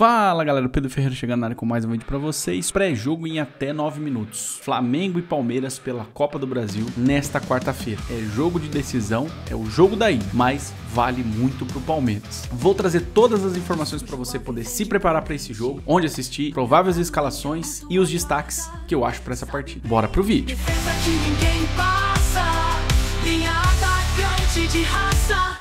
Fala galera, Pedro Ferreira chegando na área com mais um vídeo pra vocês. Pré-jogo em até 9 minutos. Flamengo e Palmeiras pela Copa do Brasil nesta quarta-feira. É jogo de decisão, é o jogo daí, mas vale muito pro Palmeiras. Vou trazer todas as informações para você poder se preparar para esse jogo, onde assistir, prováveis escalações e os destaques que eu acho para essa partida. Bora pro vídeo. Defesa que ninguém passa, linha atacante de raça.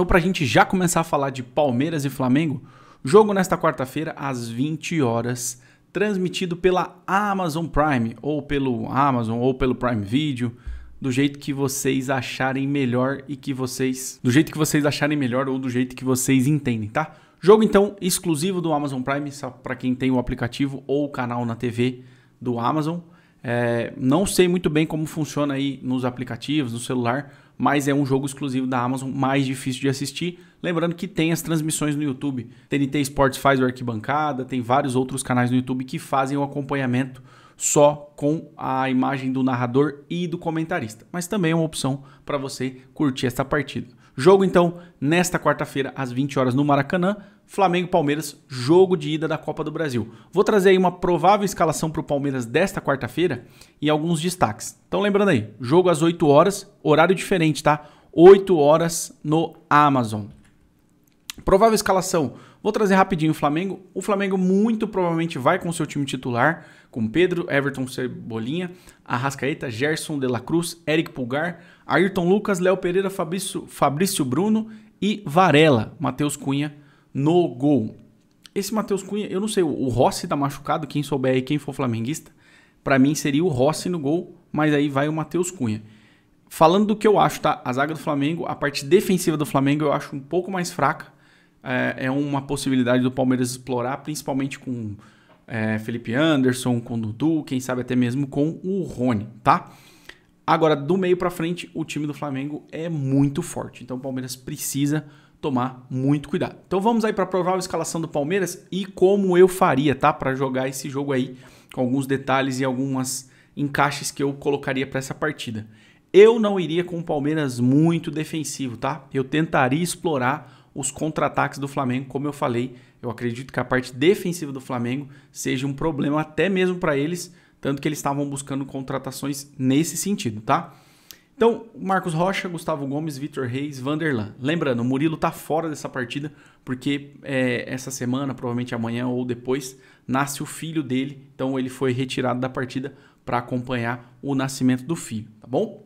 Então, para a gente já começar a falar de Palmeiras e Flamengo, jogo nesta quarta-feira às 20 horas, transmitido pela Amazon Prime, ou pelo Amazon, ou pelo Prime Video, do jeito que vocês acharem melhor e que vocês. Do jeito que vocês acharem melhor ou do jeito que vocês entendem, tá? Jogo então exclusivo do Amazon Prime, só para quem tem o aplicativo ou o canal na TV do Amazon. É, não sei muito bem como funciona aí nos aplicativos, no celular, mas é um jogo exclusivo da Amazon, mais difícil de assistir. Lembrando que tem as transmissões no YouTube. TNT Sports faz o arquibancada, tem vários outros canais no YouTube que fazem o acompanhamento só com a imagem do narrador e do comentarista, mas também é uma opção para você curtir essa partida. Jogo então nesta quarta-feira às 20 horas no Maracanã. Flamengo Palmeiras, jogo de ida da Copa do Brasil. Vou trazer aí uma provável escalação para o Palmeiras desta quarta-feira e alguns destaques. Então lembrando aí, jogo às 8 horas, horário diferente, tá? 8 horas no Amazon. Provável escalação. Vou trazer rapidinho o Flamengo. O Flamengo muito provavelmente vai com seu time titular, com Pedro, Everton Cebolinha, Arrascaeta, Gerson de la Cruz, Eric Pulgar, Ayrton Lucas, Léo Pereira, Fabrício, Fabrício Bruno e Varela, Matheus Cunha no gol. Esse Matheus Cunha, eu não sei, o Rossi tá machucado, quem souber aí, quem for flamenguista, para mim seria o Rossi no gol, mas aí vai o Matheus Cunha. Falando do que eu acho, tá? A zaga do Flamengo, a parte defensiva do Flamengo eu acho um pouco mais fraca. É, é uma possibilidade do Palmeiras explorar, principalmente com é, Felipe Anderson, com Dudu, quem sabe até mesmo com o Rony, tá? Agora, do meio para frente, o time do Flamengo é muito forte. Então o Palmeiras precisa tomar muito cuidado. Então vamos aí para a provável escalação do Palmeiras e como eu faria, tá? Para jogar esse jogo aí com alguns detalhes e algumas encaixes que eu colocaria para essa partida. Eu não iria com o Palmeiras muito defensivo, tá? Eu tentaria explorar os contra-ataques do Flamengo, como eu falei. Eu acredito que a parte defensiva do Flamengo seja um problema até mesmo para eles, tanto que eles estavam buscando contratações nesse sentido, tá? Então, Marcos Rocha, Gustavo Gomes, Vitor Reis, Vanderlan. Lembrando, o Murilo tá fora dessa partida, porque é, essa semana, provavelmente amanhã ou depois, nasce o filho dele. Então, ele foi retirado da partida para acompanhar o nascimento do filho, tá bom?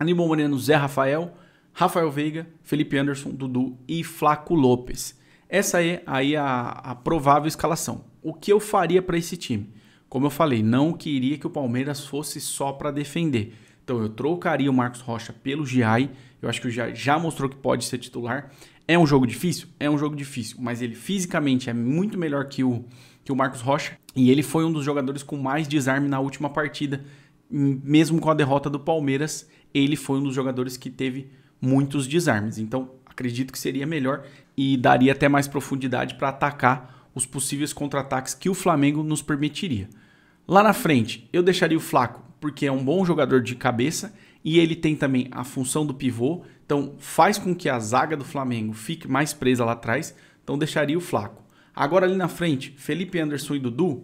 Aníbal Moreno, Zé Rafael, Rafael Veiga, Felipe Anderson, Dudu e Flaco Lopes. Essa é aí a, a provável escalação. O que eu faria para esse time? Como eu falei, não queria que o Palmeiras fosse só para defender então eu trocaria o Marcos Rocha pelo GI. Eu acho que o GI já mostrou que pode ser titular. É um jogo difícil? É um jogo difícil, mas ele fisicamente é muito melhor que o, que o Marcos Rocha. E ele foi um dos jogadores com mais desarme na última partida. Mesmo com a derrota do Palmeiras, ele foi um dos jogadores que teve muitos desarmes. Então, acredito que seria melhor e daria até mais profundidade para atacar os possíveis contra-ataques que o Flamengo nos permitiria. Lá na frente, eu deixaria o Flaco porque é um bom jogador de cabeça e ele tem também a função do pivô, então faz com que a zaga do Flamengo fique mais presa lá atrás, então deixaria o Flaco. Agora ali na frente, Felipe Anderson e Dudu,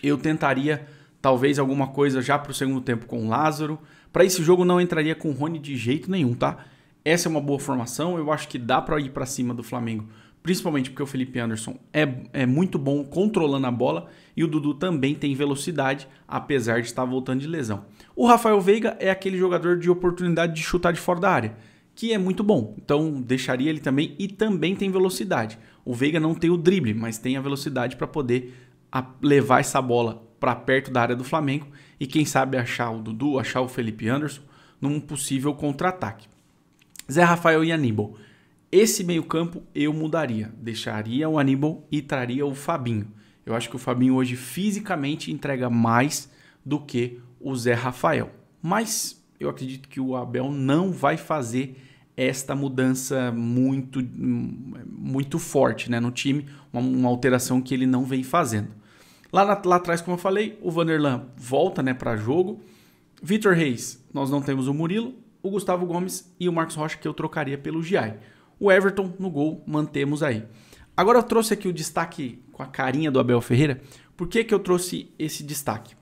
eu tentaria talvez alguma coisa já para o segundo tempo com o Lázaro. Para esse jogo não entraria com o Rony de jeito nenhum, tá? Essa é uma boa formação, eu acho que dá para ir para cima do Flamengo principalmente porque o Felipe Anderson é, é muito bom controlando a bola e o Dudu também tem velocidade, apesar de estar voltando de lesão. O Rafael Veiga é aquele jogador de oportunidade de chutar de fora da área, que é muito bom, então deixaria ele também e também tem velocidade. O Veiga não tem o drible, mas tem a velocidade para poder levar essa bola para perto da área do Flamengo e quem sabe achar o Dudu, achar o Felipe Anderson num possível contra-ataque. Zé Rafael e Aníbal esse meio-campo eu mudaria. Deixaria o Aníbal e traria o Fabinho. Eu acho que o Fabinho hoje fisicamente entrega mais do que o Zé Rafael. Mas eu acredito que o Abel não vai fazer esta mudança muito muito forte né, no time, uma, uma alteração que ele não vem fazendo. Lá, na, lá atrás, como eu falei, o Vanderlan volta né, para jogo. Vitor Reis, nós não temos o Murilo, o Gustavo Gomes e o Marcos Rocha, que eu trocaria pelo Giai. O Everton no gol, mantemos aí. Agora eu trouxe aqui o destaque com a carinha do Abel Ferreira. Por que, que eu trouxe esse destaque?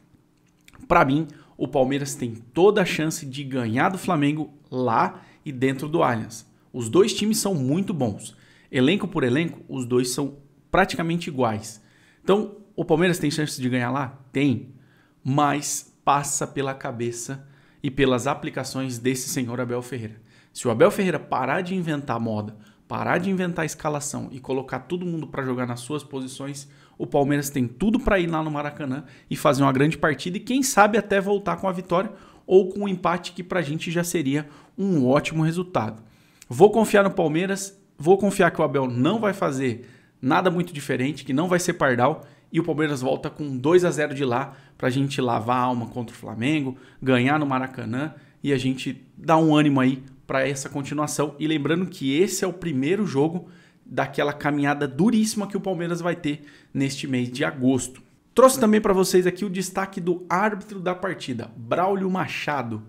Para mim, o Palmeiras tem toda a chance de ganhar do Flamengo lá e dentro do Allianz. Os dois times são muito bons. Elenco por elenco, os dois são praticamente iguais. Então, o Palmeiras tem chance de ganhar lá? Tem. Mas passa pela cabeça e pelas aplicações desse senhor Abel Ferreira. Se o Abel Ferreira parar de inventar moda, parar de inventar escalação e colocar todo mundo para jogar nas suas posições, o Palmeiras tem tudo para ir lá no Maracanã e fazer uma grande partida e quem sabe até voltar com a vitória ou com o um empate que para a gente já seria um ótimo resultado. Vou confiar no Palmeiras, vou confiar que o Abel não vai fazer nada muito diferente, que não vai ser pardal e o Palmeiras volta com 2 a 0 de lá para a gente lavar a alma contra o Flamengo, ganhar no Maracanã e a gente dar um ânimo aí para essa continuação. E lembrando que esse é o primeiro jogo daquela caminhada duríssima que o Palmeiras vai ter neste mês de agosto. Trouxe também para vocês aqui o destaque do árbitro da partida, Braulio Machado.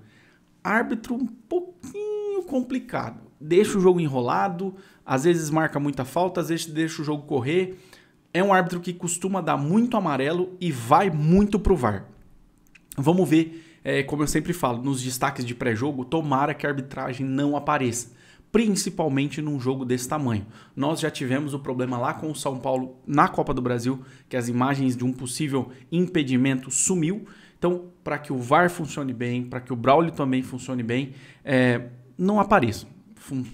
Árbitro um pouquinho complicado. Deixa o jogo enrolado, às vezes marca muita falta, às vezes deixa o jogo correr. É um árbitro que costuma dar muito amarelo e vai muito pro VAR. Vamos ver é, como eu sempre falo, nos destaques de pré-jogo, tomara que a arbitragem não apareça principalmente num jogo desse tamanho. Nós já tivemos o problema lá com o São Paulo na Copa do Brasil, que as imagens de um possível impedimento sumiu. Então, para que o VAR funcione bem, para que o Braulio também funcione bem, é, não apareça.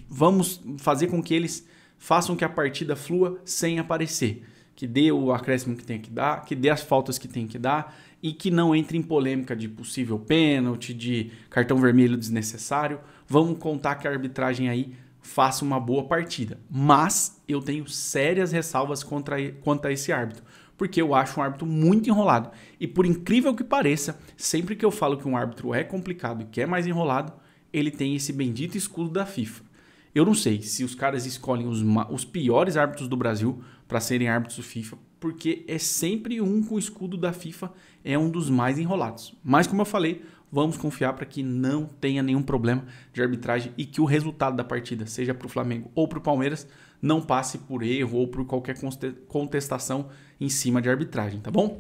Vamos fazer com que eles façam que a partida flua sem aparecer. Que dê o acréscimo que tem que dar, que dê as faltas que tem que dar, e que não entre em polêmica de possível pênalti, de cartão vermelho desnecessário. Vamos contar que a arbitragem aí faça uma boa partida. Mas eu tenho sérias ressalvas contra, contra esse árbitro, porque eu acho um árbitro muito enrolado. E por incrível que pareça, sempre que eu falo que um árbitro é complicado e que é mais enrolado, ele tem esse bendito escudo da FIFA. Eu não sei se os caras escolhem os, os piores árbitros do Brasil para serem árbitros do FIFA, porque é sempre um com o escudo da FIFA, é um dos mais enrolados. Mas como eu falei, vamos confiar para que não tenha nenhum problema de arbitragem e que o resultado da partida, seja para o Flamengo ou para o Palmeiras, não passe por erro ou por qualquer contestação em cima de arbitragem, tá bom?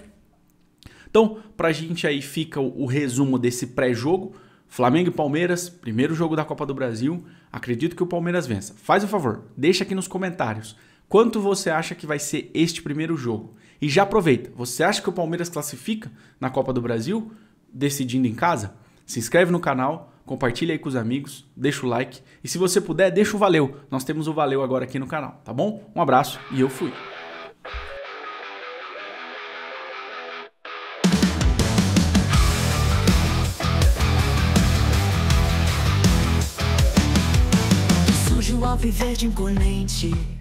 Então, para a gente aí fica o resumo desse pré-jogo. Flamengo e Palmeiras, primeiro jogo da Copa do Brasil. Acredito que o Palmeiras vença. Faz o favor, deixa aqui nos comentários quanto você acha que vai ser este primeiro jogo. E já aproveita, você acha que o Palmeiras classifica na Copa do Brasil, decidindo em casa? Se inscreve no canal, compartilha aí com os amigos, deixa o like e se você puder, deixa o valeu. Nós temos o valeu agora aqui no canal, tá bom? Um abraço e eu fui. Viver de imponente